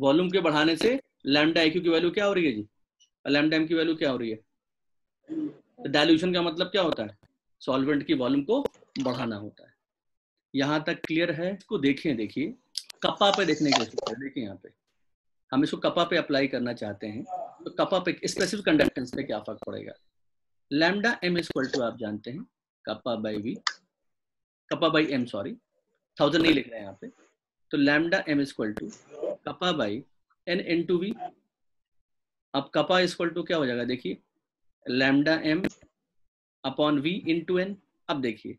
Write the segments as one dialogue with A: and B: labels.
A: Volume के बढ़ाने से लैमडा आई की वैल्यू क्या हो रही है जी लैमडा एम की वैल्यू क्या हो रही है तो डायल्यूशन का मतलब क्या होता है सॉल्वेंट की वॉल्यूम को बढ़ाना होता है यहां तक क्लियर है इसको देखिए देखिए कपा पे देखने के लिए देखिए यहाँ पे हम इसको कपा पे अप्लाई करना चाहते हैं तो कपा पे स्पेसिफिक कंडक्टेंस पे क्या फर्क पड़ेगा लैमडा एम इक्वल टू आप जानते हैं kappa by V kappa by M sorry thousand नहीं लिख रहे हैं यहाँ पे तो lambda M equal to kappa by N N to V अब कपा इजक्वल टू क्या हो जाएगा देखिए lambda M upon V into N अब देखिए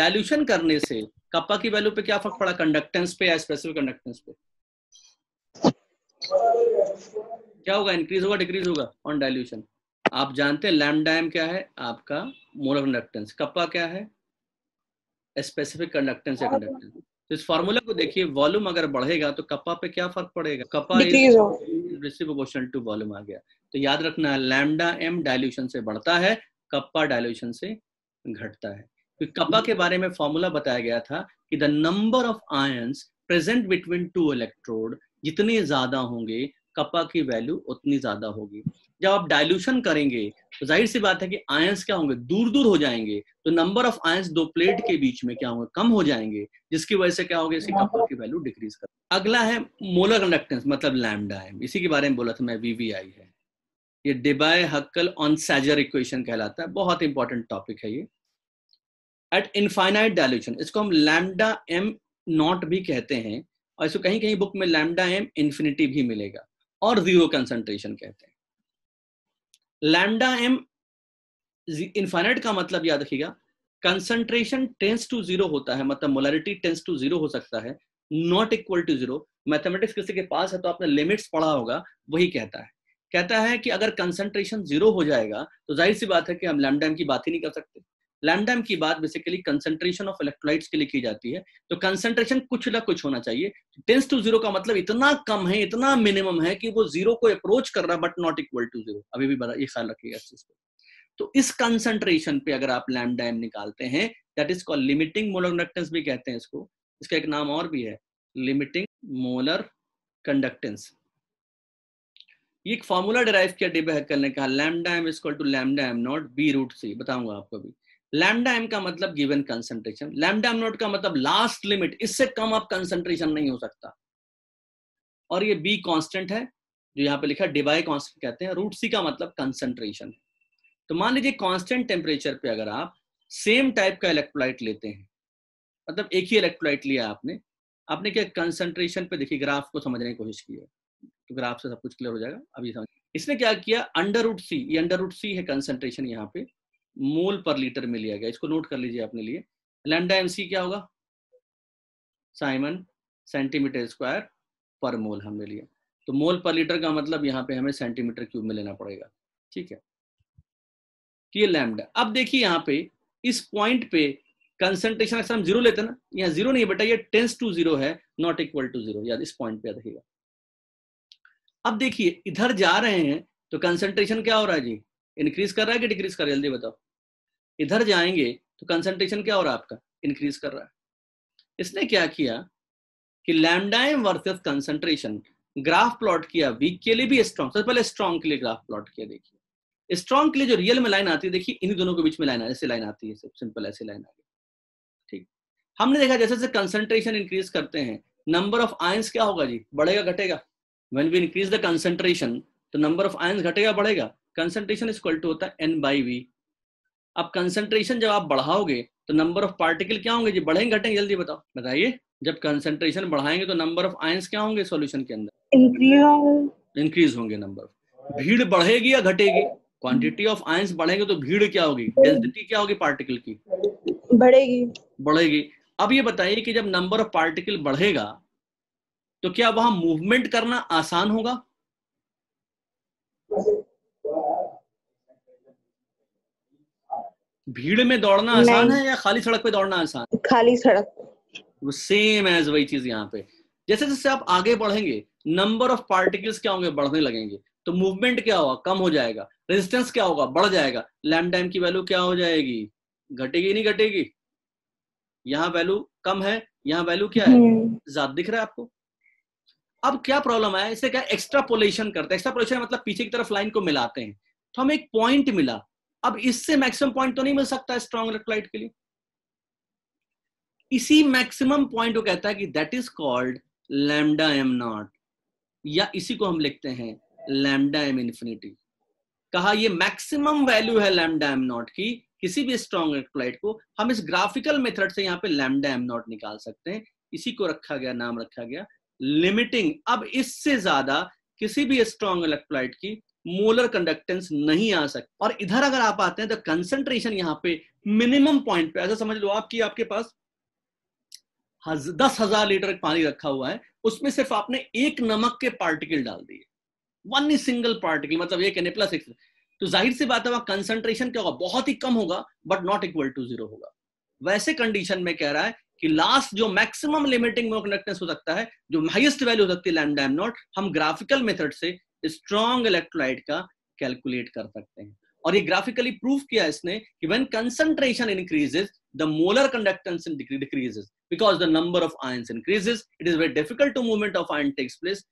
A: डायल्यूशन करने से कपा की वैल्यू पे क्या फर्क पड़ा कंडक्टेंस पे या स्पेसिफिक कंडक्टेंस पे क्या होगा इंक्रीज होगा डिक्रीज होगा ऑन डायल्यूशन आप जानते हैं लैमडा एम क्या है आपका मोलर कंडक्टेंस कपा क्या है स्पेसिफिक कंडक्टेंस या कंडक्टेंस तो इस फॉर्मूला को देखिए वॉल्यूम अगर बढ़ेगा तो कप्पा पे क्या फर्क पड़ेगा कप्पा डिस्ट्रीपोशन टू वॉल्यूम आ गया तो याद रखना है लैमडा एम डायल्यूशन से बढ़ता है कप्पा डायल्यूशन से घटता है तो कप्पा के बारे में फॉर्मूला बताया गया था कि the number of ions present between two electrode जितने ज्यादा होंगे कप्पा की वैल्यू उतनी ज्यादा होगी जब आप डाइल्यूशन करेंगे तो जाहिर सी बात है कि आयंस क्या होंगे दूर दूर हो जाएंगे तो नंबर ऑफ आयंस दो प्लेट के बीच में क्या होंगे कम हो जाएंगे जिसकी वजह से क्या होगा इसकी कपल की वैल्यू डिक्रीज कर अगला है मोलर कंडक्टेंस मतलब लैमडा है इसी के बारे में बोला था मैं वीवीआई है ये डिबाय हक्कल ऑन सैजर इक्वेशन कहलाता है बहुत इंपॉर्टेंट टॉपिक है ये एट इनफाइनाइट डायल्यूशन इसको हम लैमडा एम नॉट भी कहते हैं और इसको कहीं कहीं बुक में लैमडा एम इन्फिनिटी भी मिलेगा और जीरो कंसेंट्रेशन कहते हैं लैमडा एम इन्फाइनाइट का मतलब याद रखिएगा कंसंट्रेशन टेंस टू जीरो होता है मतलब मोलरिटी टेंस टू जीरो हो सकता है not equal to zero mathematics किसी के पास है तो आपने लिमिट्स पढ़ा होगा वही कहता है कहता है कि अगर कंसंट्रेशन जीरो हो जाएगा तो जाहिर सी बात है कि हम लैमडा एम की बात ही नहीं कर सकते लैमडैम की बात बेसिकली कंसेंट्रेशन ऑफ इलेक्ट्रोलाइट्स के लिए की जाती है तो कंसेंट्रेशन कुछ ना कुछ होना चाहिए टेंस टू जीरो का मतलब इतना कम है इतना मिनिमम है कि वो जीरो को अप्रोच कर रहा है but not equal to zero अभी भी ये ख्याल रखिएगा इस चीज को तो इस कंसेंट्रेशन पे अगर आप लैमडैम निकालते हैं that is call limiting molar conductance भी कहते हैं इसको इसका एक नाम और भी है लिमिटिंग मोलर कंडक्टेंस ये एक फॉर्मूला डिराइव किया डिबेक करने का lambda M is to lambda M not B root C बताऊंगा आपको अभी लैमडा एम का मतलब given concentration lambda M not का मतलब लास्ट लिमिट इससे कम अब कंसेंट्रेशन नहीं हो सकता और ये बी कॉन्स्टेंट है जो यहाँ पे लिखा है डिवाई कॉन्स्टेंट कहते हैं रूट सी का मतलब कंसेंट्रेशन है तो मान लीजिए कॉन्स्टेंट टेम्परेचर पे अगर आप सेम टाइप का इलेक्ट्रोलाइट लेते हैं मतलब एक ही इलेक्ट्रोलाइट लिया आपने आपने क्या कंसेंट्रेशन पे देखिए ग्राफ को समझने की कोशिश की है तो ग्राफ से सब कुछ क्लियर हो जाएगा अभी समझ इसने क्या किया अंडर रूट सी ये अंडर रूट सी है कंसंट्रेशन यहाँ पे मोल पर लीटर में लिया गया इसको नोट कर लीजिए अपने लिए लैमडा एमसी क्या होगा साइमन सेंटीमीटर स्क्वायर पर मोल हमने लिया तो मोल पर लीटर का मतलब यहाँ पे हमें सेंटीमीटर क्यूब में लेना पड़ेगा ठीक है तो ये लैमडा अब देखिए यहाँ पे इस पॉइंट पे कंसेंट्रेशन अक्सर हम जीरो लेते ना यहाँ जीरो नहीं बेटा ये टेंस टू जीरो है नॉट इक्वल टू जीरो याद इस पॉइंट पे याद रखिएगा अब देखिए इधर जा रहे हैं तो कंसेंट्रेशन क्या हो रहा है जी इंक्रीज कर रहा है कि डिक्रीज कर रहा है जल्दी बताओ इधर जाएंगे तो कंसंट्रेशन क्या हो रहा है आपका इंक्रीज कर रहा है इसने क्या किया कि lambda M versus concentration graph plot किया वीक के लिए भी स्ट्रॉन्ग सबसे पहले स्ट्रॉन्ग के लिए ग्राफ प्लॉट किया देखिए स्ट्रॉन्ग के लिए जो रियल में लाइन आती है देखिए इन दोनों के बीच में लाइन ऐसी लाइन आती है सब सिंपल ऐसी लाइन आ गई ठीक हमने देखा जैसे जैसे कंसंट्रेशन इंक्रीज करते हैं नंबर ऑफ आयंस क्या होगा जी बढ़ेगा घटेगा when we increase the concentration तो नंबर ऑफ आयंस घटेगा बढ़ेगा कंसंट्रेशन इक्वल टू होता है एन बाई वी अब कंसंट्रेशन जब आप बढ़ाओगे तो नंबर ऑफ पार्टिकल क्या होंगे जी बढ़ेंगे घटेंगे जल्दी बताओ बताइए जब कंसंट्रेशन बढ़ाएंगे तो नंबर ऑफ आयंस क्या होंगे सॉल्यूशन के अंदर इंक्रीज होंगे नंबर भीड़ बढ़ेगी या घटेगी क्वांटिटी ऑफ आयंस बढ़ेंगे तो भीड़ क्या होगी डेंसिटी क्या होगी पार्टिकल की बढ़ेगी बढ़ेगी अब ये बताइए कि जब नंबर ऑफ पार्टिकल बढ़ेगा तो क्या वहां मूवमेंट करना आसान होगा भीड़ में दौड़ना आसान है या खाली सड़क पे दौड़ना आसान खाली सड़क वो सेम एज वही चीज यहाँ पे जैसे जैसे आप आगे बढ़ेंगे नंबर ऑफ पार्टिकल्स क्या होंगे बढ़ने लगेंगे तो मूवमेंट क्या होगा कम हो जाएगा रेजिस्टेंस क्या होगा बढ़ जाएगा लैम टाइम की वैल्यू क्या हो जाएगी घटेगी नहीं घटेगी यहाँ वैल्यू कम है यहाँ वैल्यू क्या है हम्म। ज्यादा दिख रहा है आपको अब क्या प्रॉब्लम है इसे क्या एक्स्ट्रा पोलेशन करते हैं एक्स्ट्रा पोलेशन मतलब पीछे की तरफ लाइन को मिलाते हैं तो हमें एक पॉइंट मिला अब इससे मैक्सिमम पॉइंट तो नहीं मिल सकता स्ट्रॉन्ग इलेक्ट्रोलाइट के लिए इसी मैक्सिमम पॉइंट को कहता है कि that is called lambda M not या इसी को हम लिखते हैं लैमडा एम इन्फिनिटी कहा ये मैक्सिमम वैल्यू है लैमडा एम नॉट की किसी भी स्ट्रॉन्ग इलेक्ट्रोलाइट को हम इस ग्राफिकल मेथड से यहाँ पे लैमडा एम नॉट निकाल सकते हैं इसी को रखा गया नाम रखा गया लिमिटिंग अब इससे ज्यादा किसी भी स्ट्रॉन्ग इलेक्ट्रोलाइट की मोलर कंडक्टेंस नहीं आ सकता और इधर अगर आप आते हैं तो कंसंट्रेशन यहाँ पे मिनिमम पॉइंट पे ऐसा समझ लो आप कि आपके पास दस हजार लीटर पानी रखा हुआ है उसमें सिर्फ आपने एक नमक के पार्टिकल डाल दिए वन सिंगल पार्टिकल मतलब एक प्लस एक तो जाहिर सी बात है वहां कंसेंट्रेशन क्या होगा बहुत ही कम होगा but not equal to zero होगा वैसे कंडीशन में कह रहा है कि लास्ट जो मैक्सिमम लिमिटिंग कंडक्टेंस हो सकता है जो हाइएस्ट वैल्यू हो सकती है लैंड एम नॉट हम ग्राफिकल मेथड से स्ट्रॉन्ग इलेक्ट्रोलाइट का कैलकुलेट कर सकते हैं और ये ग्राफिकली प्रूव किया इसने कि when concentration increases the molar conductance decreases because the number of ions increases it is very difficult to movement of ion takes place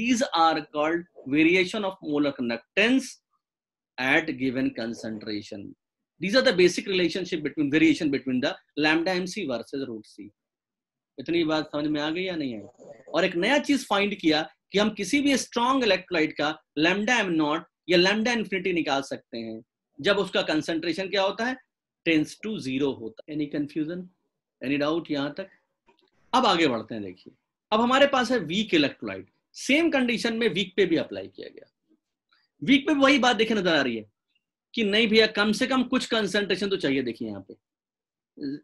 A: these are called variation of molar conductance at given concentration these are the basic relationship between variation between the lambda M C versus root C इतनी बात समझ में आ गई या नहीं आई और एक नया चीज फाइंड किया कि हम किसी भी स्ट्रॉन्ग इलेक्ट्रोलाइट का लेमडा एम नॉट या लेमडा इन्फिनिटी निकाल सकते हैं जब उसका कंसेंट्रेशन क्या होता है टेंस टू जीरो होता है एनी कंफ्यूजन एनी डाउट यहां तक अब आगे बढ़ते हैं देखिए अब हमारे पास है वीक इलेक्ट्रोलाइट सेम कंडीशन में वीक पे भी अप्लाई किया गया वीक पे वही बात देखे नजर आ रही है कि नहीं भैया कम से कम कुछ कंसेंट्रेशन तो चाहिए देखिए यहाँ पे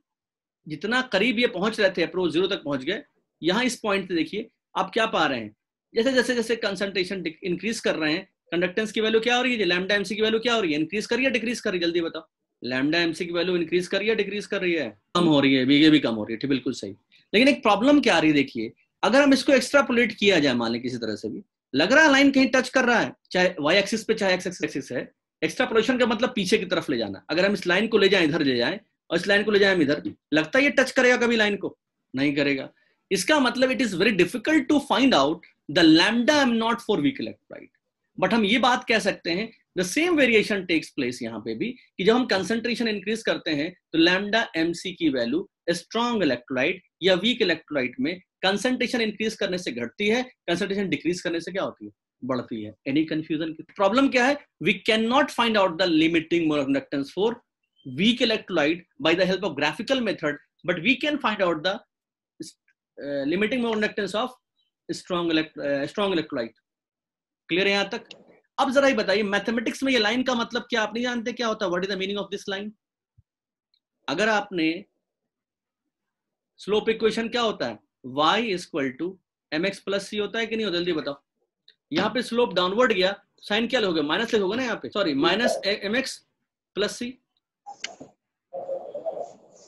A: जितना करीब ये पहुंच रहे थे अप्रोच जीरो तक पहुंच गए यहां इस पॉइंट पे देखिए आप क्या पा रहे हैं जैसे जैसे जैसे कंसंट्रेशन इंक्रीज कर रहे हैं कंडक्टेंस की वैल्यू क्या हो रही है लैमडा एमसी की वैल्यू क्या हो रही है इंक्रीज करिए डिक्रीज करिए जल्दी बताओ लैमडा एमसी की वैल्यू इंक्रीज करिए डिक्रीज कर रही है कम हो रही है ये भी कम हो रही है बिल्कुल सही लेकिन एक प्रॉब्लम क्या आ रही है देखिए अगर हम इसको एक्स्ट्रापोलेट किया जाए मान लें किसी तरह से भी लग रहा है लाइन कहीं टच कर रहा है चाहे वाई एक्सिस पे चाहे एक्स एक्सिस है एक्स्ट्रापोलेशन का मतलब पीछे की तरफ ले जाना अगर हम इस लाइन को ले जाए इधर ले जाए और इस लाइन को ले जाए हम इधर लगता है ये टच करेगा कभी लाइन को नहीं करेगा इसका मतलब it is very difficult to find out the lambda M not for weak electrolyte but हम ये बात कह सकते हैं the same variation takes place यहाँ पे भी कि जब हम कंसेंट्रेशन इंक्रीज करते हैं तो लैमडा एमसी की वैल्यू स्ट्रॉन्ग इलेक्ट्रोलाइट या वीक इलेक्ट्रोलाइट में कंसेंट्रेशन इंक्रीज करने से घटती है कंसेंट्रेशन डिक्रीज करने से क्या होती है बढ़ती है एनी कंफ्यूजन की प्रॉब्लम क्या है we can not find out the limiting molar conductance for weak electrolyte by the help of graphical method but we can find out the limiting molar conductance of strong electro strong electrolyte clear है यहां तक अब जरा ही बताइए mathematics में ये line का मतलब क्या आप नहीं जानते क्या होता what is the meaning of this line अगर आपने स्लोप इक्वेशन क्या होता है y equal to M X plus C होता है कि नहीं हो जल्दी बताओ यहाँ पे स्लोप डाउनवर्ड गया साइन क्या लोगे माइनस लिखोगे ना यहाँ पे sorry minus M X plus C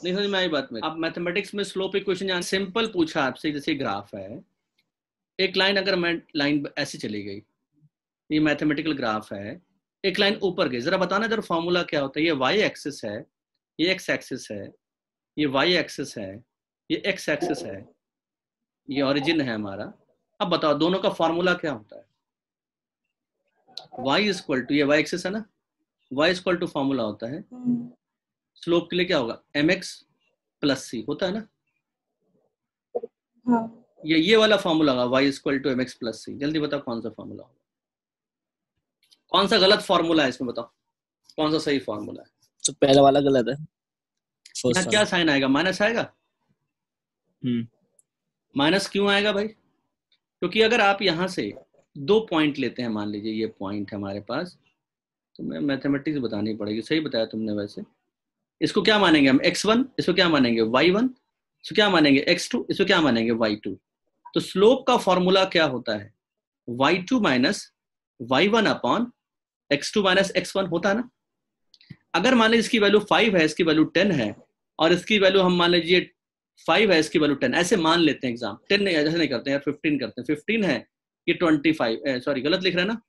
A: नहीं समझ में आई बात में आप मैथमेटिक्स में स्लोप इक्वेशन सिंपल पूछा आपसे जैसे ग्राफ है एक लाइन अगर मैं लाइन ऐसे चली गई ये मैथमेटिकल ग्राफ है एक लाइन ऊपर गई जरा बताना जरा फॉर्मूला क्या होता है ये वाई एक्सिस है ये एक्स एक्सिस है ये वाई एक्सिस है ये एक्स एक्सिस है ये ओरिजिन है हमारा अब बताओ दोनों का फॉर्मूला क्या होता है वाई इजक्वल टू ये वाई एक्सिस है ना वाई इजक्वल टू फॉर्मूला होता है स्लोप के लिए क्या होगा एम एक्स प्लस सी होता है ना हाँ. या ये वाला फॉर्मूला होगा Y equal to M X plus C जल्दी बताओ कौन सा फॉर्मूला होगा कौन सा गलत फॉर्मूला है इसमें बताओ कौन सा सही फॉर्मूला है तो पहला वाला गलत है क्या साइन आएगा माइनस आएगा माइनस हम्म। क्यों आएगा भाई क्योंकि अगर आप यहां से दो पॉइंट लेते हैं मान लीजिए ये पॉइंट हमारे पास तो मैं मैथमेटिक्स बतानी पड़ेगी सही बताया तुमने वैसे इसको क्या मानेंगे हम एक्स वन इसको क्या मानेंगे वाई वन इसको क्या मानेंगे एक्स टू इसको क्या मानेंगे वाई टू तो स्लोप का फॉर्मूला क्या होता है y2 two minus Y one upon X two minus X one होता है ना अगर मान लीजिए इसकी वैल्यू 5 है इसकी वैल्यू 10 है और इसकी वैल्यू हम मान लीजिए 5 है इसकी वैल्यू 10 ऐसे मान लेते हैं एग्जाम 10 नहीं ऐसे नहीं करते हैं 15 करते हैं 15 है ये 25 फाइव सॉरी गलत लिख रहे हैं ना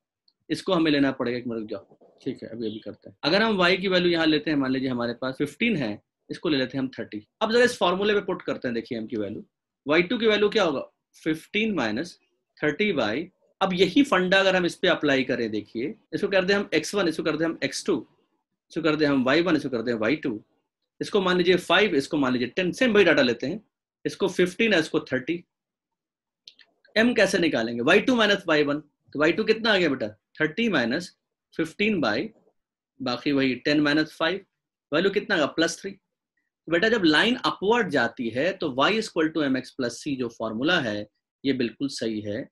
A: इसको हमें लेना पड़ेगा एक मिनट जाओ ठीक है अभी अभी करते हैं अगर हम वाई की वैल्यू यहाँ लेते हैं मान लीजिए हमारे पास फिफ्टीन है इसको ले लेते हैं हम थर्टी अब जरा इस फॉर्मूले पे पुट करते हैं देखिए एम की वैल्यू वाई की वैल्यू क्या होगा 15 माइनस थर्टी बाई अब यही फंडा अगर हम इस पर अप्लाई करें देखिए इसको कर दे हम x1 वन इसको कर दे हम x2 टू इसको कर दे हम y1 वन इसको कर दे y2 इसको मान लीजिए 5 इसको मान लीजिए 10 सेम वही डाटा लेते हैं इसको 15 है इसको 30 m कैसे निकालेंगे y2 two minus Y one तो वाई टू कितना आ गया बेटा 30 माइनस फिफ्टीन बाई बाकी वही 10 माइनस फाइव वैल्यू कितना आ गया प्लस थ्री बेटा जब लाइन अपवर्ड जाती है तो y equal to M X plus C जो फॉर्मूला है ये बिल्कुल सही है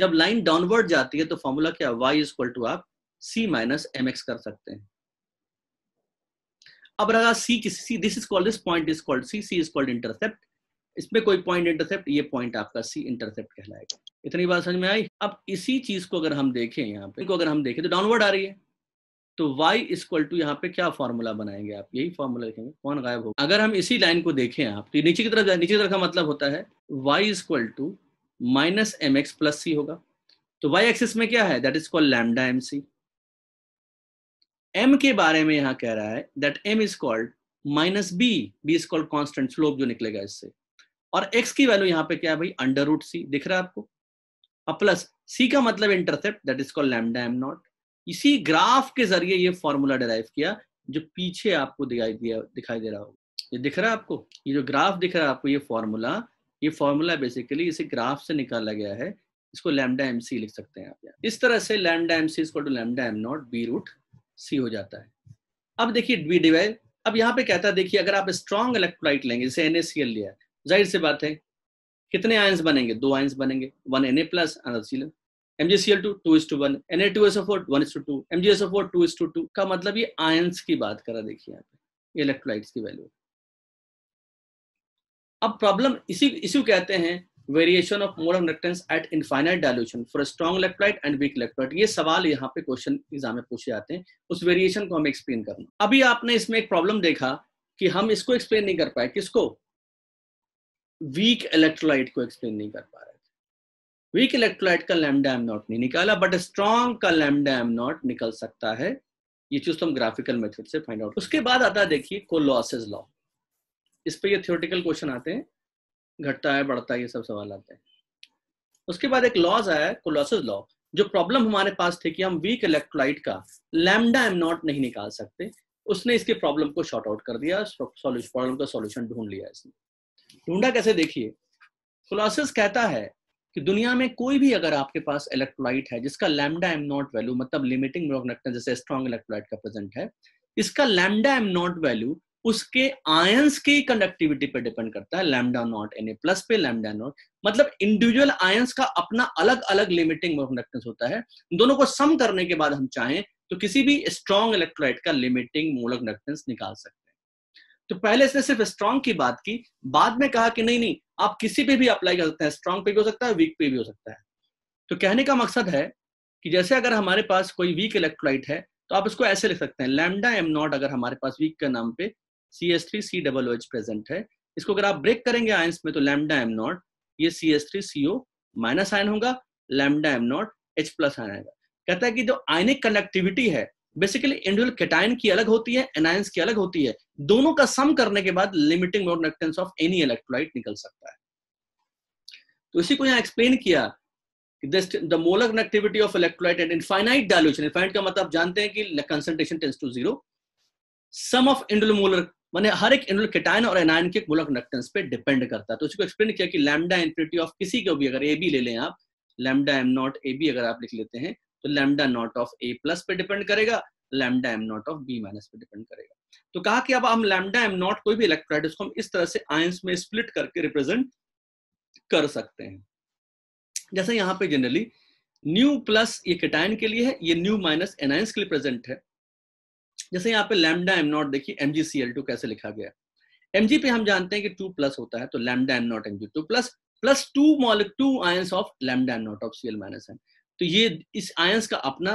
A: जब लाइन डाउनवर्ड जाती है तो फॉर्मूला क्या y इक्वल टू आप c माइनस एम एक्स कर सकते हैं अब रहा c किसी this is called this point is called c c is called intercept इसमें कोई पॉइंट इंटरसेप्ट ये पॉइंट आपका सी इंटरसेप्ट कहलाएगा इतनी बात समझ में आई अब इसी चीज को अगर हम देखें यहाँ पे अगर हम देखें तो डाउनवर्ड आ रही है तो y इक्वल टू यहाँ पे क्या फॉर्मूला बनाएंगे आप यही फॉर्मूला लिखेंगे कौन गायब होगा अगर हम इसी लाइन को देखें आप तो नीचे की तरफ नीचे की तरफ का मतलब होता है y equal to minus M X plus C होगा तो y एक्सिस में क्या है that is called lambda M C M के बारे में यहां कह रहा है that M is called minus B B is called constant slope जो निकलेगा इससे और x की वैल्यू यहाँ पे क्या है भाई अंडर रूट सी दिख रहा है आपको और प्लस सी का मतलब intercept that is called lambda M not इसी ग्राफ के जरिए ये फॉर्मूला डिराइव किया जो पीछे आपको दिखाई दिया दिखाई दे रहा होगा ये दिख रहा है आपको ये जो ग्राफ दिख रहा है आपको ये फॉर्मूला ये फॉर्मूला बेसिकली इसे ग्राफ से निकाला गया है इसको लैमडा एम सी लिख सकते हैं आप यहाँ इस तरह से lambda M C to lambda M not B root C हो जाता है अब देखिए बी डिवाइड अब यहाँ पे कहता है देखिए अगर आप स्ट्रॉन्ग इलेक्ट्रोलाइट लेंगे जैसे एन लिया जाहिर सी बात है कितने आयंस बनेंगे दो आयंस बनेंगे वन एन ए प्लस सीलन MgCl2 2 is to 1 Na2SO4 1 is to 2 MgSO4 2 is to 2 का मतलब ये आयंस की बात करा देखिए यहाँ पे इलेक्ट्रोलाइट्स की वैल्यू अब प्रॉब्लम इसी इसी कहते हैं variation of mode of reactance at infinite dilution for strong electrolyte and weak electrolyte ये सवाल यहाँ पे क्वेश्चन एग्जाम में पूछे जाते हैं उस वेरिएशन को हम एक्सप्लेन करना अभी आपने इसमें एक प्रॉब्लम देखा कि हम इसको एक्सप्लेन नहीं कर पाए किसको वीक इलेक्ट्रोलाइट को एक्सप्लेन नहीं कर पा रहे वीक इलेक्ट्रोलाइट का लैमडा एम नॉट नहीं निकाला बट स्ट्रॉन्ग का लैमडा एम नॉट निकल सकता है ये चीज तो हम ग्राफिकल मेथड से फाइंड आउट उसके बाद आता है देखिए को लॉसेज लॉ इस पर ये थियोरटिकल क्वेश्चन आते हैं घटता है बढ़ता है ये सब सवाल आते हैं उसके बाद एक लॉज आया कोलोसिस लॉ जो प्रॉब्लम हमारे पास थे कि हम वीक इलेक्ट्रोलाइट का लैमडा एम नॉट नहीं निकाल सकते उसने इसके प्रॉब्लम को शॉर्ट आउट कर दिया प्रॉब्लम का सॉल्यूशन ढूंढ लिया इसने ढूंढा कैसे देखिए कोलोसिस कहता है कि दुनिया में कोई भी अगर आपके पास इलेक्ट्रोलाइट है जिसका लैमडा एम नॉट वैल्यू मतलब लिमिटिंग जैसे स्ट्रॉन्ग इलेक्ट्रोलाइट का प्रेजेंट है इसका लैमडा एम नॉट वैल्यू उसके आयंस की कंडक्टिविटी पर डिपेंड करता है lambda not N A plus पे लैमडा नॉट मतलब इंडिविजुअल आयंस का अपना अलग अलग लिमिटिंग कंडक्टेंस होता है दोनों को सम करने के बाद हम चाहें तो किसी भी स्ट्रॉन्ग इलेक्ट्रोलाइट का लिमिटिंग मोल निकाल सकते हैं तो पहले इसने सिर्फ स्ट्रॉन्ग की बात की बाद में कहा कि नहीं नहीं आप किसी पे भी अप्लाई कर सकते हैं स्ट्रॉन्ग पे भी हो सकता है वीक पे भी हो सकता है तो कहने का मकसद है कि जैसे अगर हमारे पास कोई वीक इलेक्ट्रोलाइट है तो आप इसको ऐसे लिख सकते हैं लैमडा एम नॉट अगर हमारे पास वीक के नाम पे C S three C double present है इसको अगर आप ब्रेक करेंगे आयंस में तो लैमडा एम नॉट ये C S three C O minus ion होगा lambda M not H plus ion आएगा कहता है कि जो आयनिक कनेक्टिविटी है बेसिकली इंडिविजुअल कैटायन की अलग होती है एनायंस की अलग होती है दोनों का सम करने के बाद limiting mode of any electrolyte निकल सकता है तो इसी को यहां एक्सप्लेन किया the molar connectivity of electrolyte and infinite dilution infinite का मतलब जानते हैं कि concentration tends to zero sum of इंडुल मोलर माने हर एक इंडुल कैटायन और एनायन के मोलर कंडक्टेंस पे डिपेंड करता है तो इसको एक्सप्लेन किया कि लैम्डा इंफिनिटी ऑफ किसी को भी अगर ए बी ले लें आप lambda M not A B अगर आप लिख लेते हैं तो lambda not of A plus पे डिपेंड करेगा lambda M not of B minus पे डिपेंड करेगा तो कहा कि अब हम लैम्डा एम नॉट कोई भी इलेक्ट्रोलाइट उसको हम इस तरह से आयंस में स्प्लिट करके रिप्रेजेंट कर सकते हैं जैसे यहाँ पे जनरली न्यू प्लस ये कैटायन के लिए है ये न्यू माइनस एनायंस के लिए प्रेजेंट है जैसे यहाँ पे लैमडा एम नॉट देखिए M G C L two कैसे लिखा गया एम जी पे हम जानते हैं कि टू प्लस होता है तो lambda M not M G two plus plus two मॉलिक to ions of lambda M not of C L minus M तो ये इस आयंस का अपना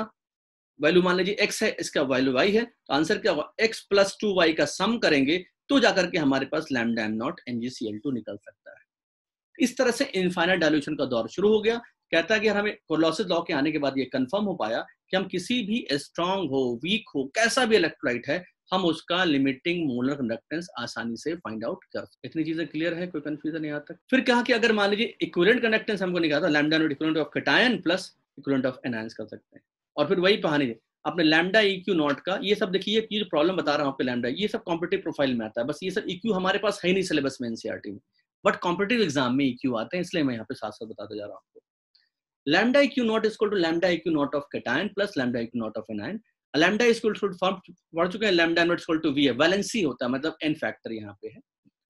A: वैल्यू मान लीजिए एक्स है इसका वैल्यू वाई है तो आंसर क्या होगा एक्स प्लस टू वाई का सम करेंगे तो जाकर के हमारे पास lambda M not N G C L two निकल सकता है इस तरह से इनफाइनाइट डायल्यूशन का दौर शुरू हो गया कहता है कि हमें कोलोसिस लॉ के आने के बाद ये कंफर्म हो पाया कि हम किसी भी स्ट्रांग हो वीक हो कैसा भी इलेक्ट्रोलाइट है हम उसका लिमिटिंग मोलर कंडक्टेंस आसानी से फाइंड आउट कर इतनी चीजें क्लियर है कोई कंफ्यूजन यहाँ तक फिर कहा कि अगर मान लीजिए इक्विवेलेंट कंडक्टेंस हमको निकाला lambda not equivalent of cation plus equivalent of एनहांस कर सकते हैं और फिर वही कहानी है आपने लैमडा ई क्यू नॉट का ये सब देखिए ये जो प्रॉब्लम बता रहा हूँ आपके लैमडा ये सब कॉम्पिटेटिव प्रोफाइल में आता है बस ये सब ई e हमारे पास है नहीं सिलेबस में एनसीआरटी e में बट कॉम्पिटेटिव एग्जाम में ई e आते हैं इसलिए मैं यहाँ पे साथ साथ बताते जा रहा हूँ आपको E Q not is to lambda E Q not of cation plus lambda E Q not of lambda lambda equal to form पढ़ चुके हैं lambda naught is equal to है वैलेंसी होता है मतलब एन फैक्टर यहाँ पे है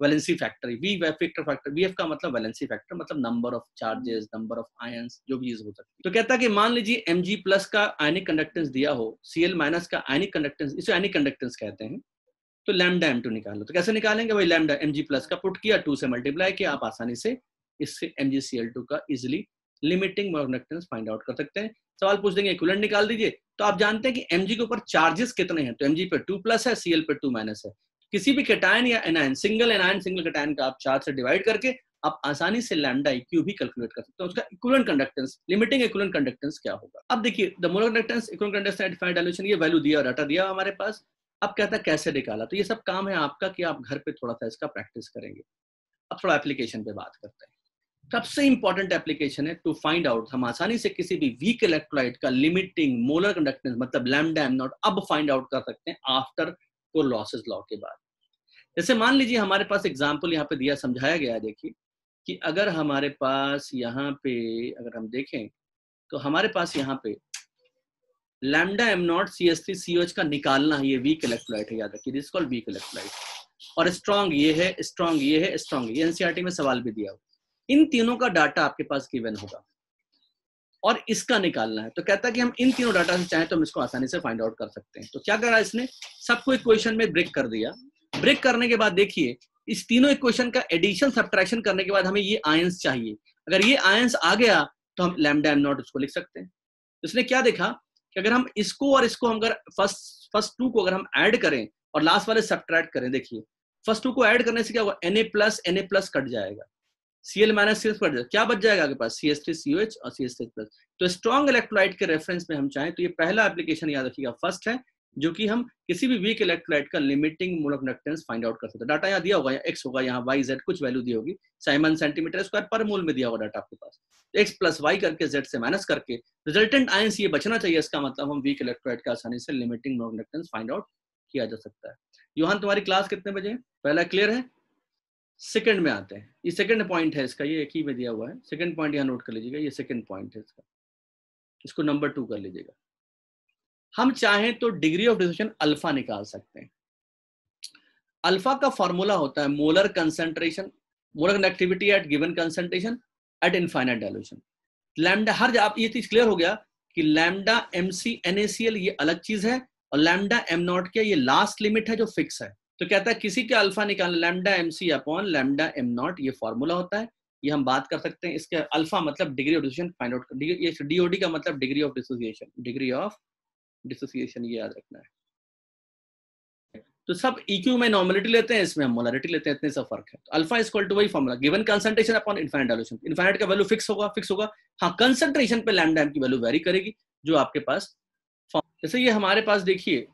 A: valency factor we वेफ factor factor V F का मतलब वैलेंसी फैक्टर मतलब number of charges number of ions जो भी हो सकती है तो कहता है कि मान लीजिए एम जी प्लस का आयनिक कंडक्टेंस दिया हो सी एल माइनस का आयनिक कंडक्टेंस इसे आयनिक कंडक्टेंस कहते हैं तो लैमडा एम टू निकाल लो तो कैसे निकालेंगे भाई लैमडा एम जी प्लस का पुट किया टू से मल्टीप्लाई किया आप आसानी से इससे M G C L two का easily limiting conductance find out कर सकते हैं सवाल पूछ देंगे इक्वलेंट निकाल दीजिए तो आप जानते हैं कि एम के ऊपर चार्जेस कितने हैं तो एम पे टू प्लस है सी पे टू माइनस है किसी भी कैटायन या anion single anion single cation का आप चार से डिवाइड करके आप आसानी से लैमडा इक्यू e भी कैलकुलेट कर सकते हैं उसका equivalent conductance limiting equivalent conductance क्या होगा अब देखिए the molar conductance equivalent conductance at five dilution ये वैल्यू दिया डाटा दिया हमारे पास अब कहता है कैसे निकाला तो ये सब काम है आपका कि आप घर पे थोड़ा सा इसका प्रैक्टिस करेंगे अब थोड़ा एप्लीकेशन पे बात करते हैं सबसे इंपॉर्टेंट एप्लीकेशन है टू फाइंड आउट हम आसानी से किसी भी वीक इलेक्ट्रोलाइट का लिमिटिंग मोलर कंडक्टेंस मतलब लैमडा एम नॉट अब फाइंड आउट कर सकते हैं आफ्टर कोर लॉसेज लॉ के बाद जैसे मान लीजिए हमारे पास एग्जाम्पल यहाँ पे दिया समझाया गया देखिए कि अगर हमारे पास यहाँ पे अगर हम देखें तो हमारे पास यहाँ पे lambda M nought C S three C H का निकालना है ये वीक इलेक्ट्रोलाइट है याद रखिए दिस कॉल वीक इलेक्ट्रोलाइट और स्ट्रॉन्ग ये है स्ट्रॉन्ग ये है स्ट्रॉन्ग ये एनसीआरटी e में सवाल भी दिया हो इन तीनों का डाटा आपके पास गिवन होगा और इसका निकालना है तो कहता है कि हम इन तीनों डाटा से चाहें तो हम इसको आसानी से फाइंड आउट कर सकते हैं तो क्या करा इसने सबको एक क्वेश्चन में ब्रेक कर दिया ब्रेक करने के बाद देखिए इस तीनों इक्वेशन का एडिशन सब्ट्रैक्शन करने के बाद हमें ये आयंस चाहिए अगर ये आयंस आ गया तो हम लैमडा एम नॉट उसको लिख सकते हैं इसने क्या देखा कि अगर हम इसको और इसको हम अगर फर्स्ट फर्स्ट टू को अगर हम ऐड करें और लास्ट वाले सब्ट्रैक्ट करें देखिए फर्स्ट टू को ऐड करने से क्या होगा N A plus N A plus cut जाएगा C L minus C cut जाएगा क्या बच जाएगा आपके पास C S three C H और सी एस थ्री प्लस तो स्ट्रॉन्ग इलेक्ट्रोलाइट के रेफरेंस में हम चाहें तो ये पहला एप्लीकेशन याद रखिएगा फर्स्ट है जो कि हम किसी भी वीक इलेक्ट्रोलाइट का limiting mole of inductance find out कर सकते हैं डाटा यहाँ दिया होगा एक्स होगा यहाँ वाई जेड कुछ वैल्यू दी होगी साइमन सेंटीमीटर स्क्वायर पर मोल में दिया होगा डाटा आपके पास एक्स प्लस वाई करके जेड से माइनस करके रिजल्टेंट आयंस ये बचना चाहिए इसका मतलब हम वीक इलेक्ट्रोलाइट का आसानी से limiting mole of inductance find out किया जा सकता है यूहान तुम्हारी क्लास कितने बजे पहला क्लियर है सेकेंड में आते हैं ये सेकेंड पॉइंट है इसका ये एक ही में दिया हुआ है सेकेंड पॉइंट यहाँ नोट कर लीजिएगा ये सेकंड पॉइंट है इसका इसको नंबर टू कर लीजिएगा हम चाहें तो डिग्री ऑफ डिसोसिएशन अल्फा निकाल सकते हैं अल्फा का फॉर्मूला होता है molar concentration molar connectivity at given concentration at infinite dilution lambda हर आप ये चीज क्लियर हो गया कि lambda M C N ACL ये अलग चीज है और लैमडा एम नॉट के ये लास्ट लिमिट है जो फिक्स है तो कहता है किसी का अल्फा निकालना lambda M C upon lambda M not ये फॉर्मूला होता है ये हम बात कर सकते हैं इसके अल्फा मतलब degree of dissociation find out DOD का मतलब degree of dissociation degree of dissociation ये याद रखना है तो सब इक्यू e में नॉर्मलिटी लेते हैं इसमें हम मोलरिटी लेते हैं इतने सा फर्क है अल्फा इज टू वही formula given concentration upon infinite dilution infinite का वैल्यू फिक्स होगा फिक्स होगा हाँ कंसंट्रेशन पे लैंड की वैल्यू वेरी करेगी जो आपके पास जैसे ये हमारे पास देखिए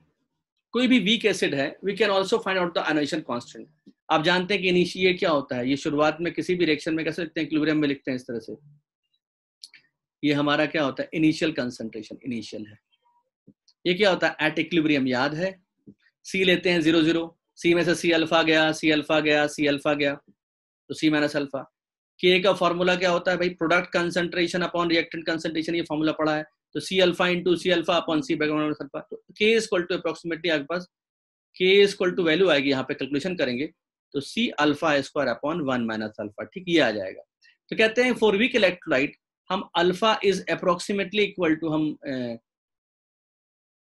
A: कोई भी वीक एसिड है we can also find out the ionisation constant आप जानते हैं कि इनिशिय क्या होता है ये शुरुआत में किसी भी रिएक्शन में कैसे लिखते हैं क्लोरियम में लिखते हैं इस तरह से ये हमारा क्या होता है इनिशियल कंसंट्रेशन इनिशियल है ये क्या होता है एट इक्लिब्रियम याद है सी लेते हैं जीरो जीरो सी में से सी अल्फा गया सी अल्फा गया सी अल्फा गया तो सी माइनस अल्फा के का फॉर्मूला क्या होता है भाई product concentration upon reactant concentration ये फॉर्मूला पड़ा है तो C alpha into C alpha upon C background alpha तो K is equal to approximately आपके पास के इज इक्वल टू वैल्यू आएगी यहाँ पे कैलकुलेशन करेंगे तो C alpha square upon one minus alpha ठीक ये आ जाएगा तो कहते हैं फॉर वीक इलेक्ट्रोलाइट हम alpha is approximately equal to हम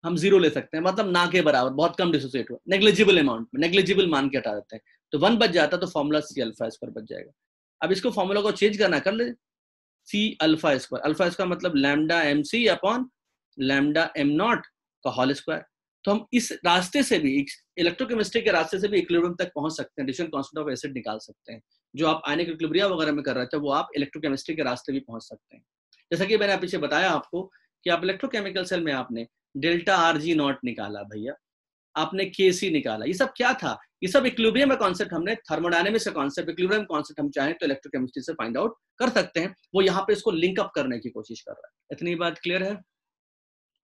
A: हम जीरो ले सकते हैं मतलब ना के बराबर बहुत कम डिसोसिएट हुआ नेग्लेजिबल अमाउंट में नेग्लिजिबल मान के हटा देते हैं तो वन बच जाता तो फॉर्मूला सी अल्फा स्क्वायर बच जाएगा अब इसको फॉर्मूला को चेंज करना कर ले C alpha square alpha square मतलब lambda M C upon lambda M nought का होल स्क्वायर तो हम इस रास्ते से भी इलेक्ट्रोकेमिस्ट्री के रास्ते से भी इक्विलिब्रियम तक पहुंच सकते हैं डिशन कांस्टेंट ऑफ एसिड निकाल सकते हैं जो आप आयनिक इक्विलिब्रिया वगैरह में कर रहे थे वो आप इलेक्ट्रोकेमिस्ट्री के रास्ते भी पहुंच सकते हैं जैसा कि मैंने पीछे बताया आपको कि आप इलेक्ट्रोकेमिकल सेल में आपने डेल्टा आर जी नॉट निकाला भैया आपने के सी निकाला ये सब क्या था ये सब इक्विलिब्रियम कॉन्सेप्ट हमने थर्मोडाइनमिक्स का कॉन्सेप्ट इक्विलिब्रियम कॉन्सेप्ट हम चाहें तो इलेक्ट्रोकेमिस्ट्री से फाइंड आउट कर सकते हैं वो यहाँ पे इसको लिंकअप करने की कोशिश कर रहा है इतनी बात क्लियर है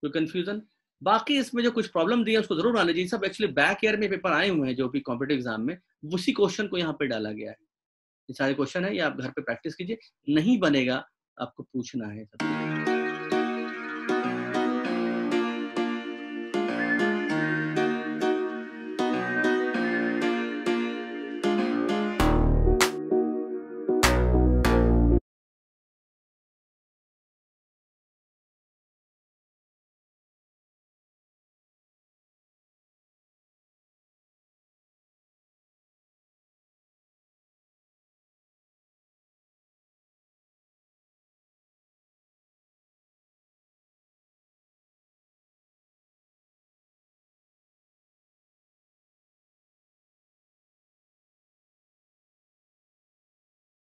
A: कोई कंफ्यूजन बाकी इसमें जो कुछ प्रॉब्लम दी है उसको जरूर आने जी सब एक्चुअली बैक ईयर में पेपर आए हुए हैं जो भी कॉम्पिटेटिव एग्जाम में उसी क्वेश्चन को यहाँ पे डाला गया है ये सारे क्वेश्चन है ये आप घर पे प्रैक्टिस कीजिए नहीं बनेगा आपको पूछना है सब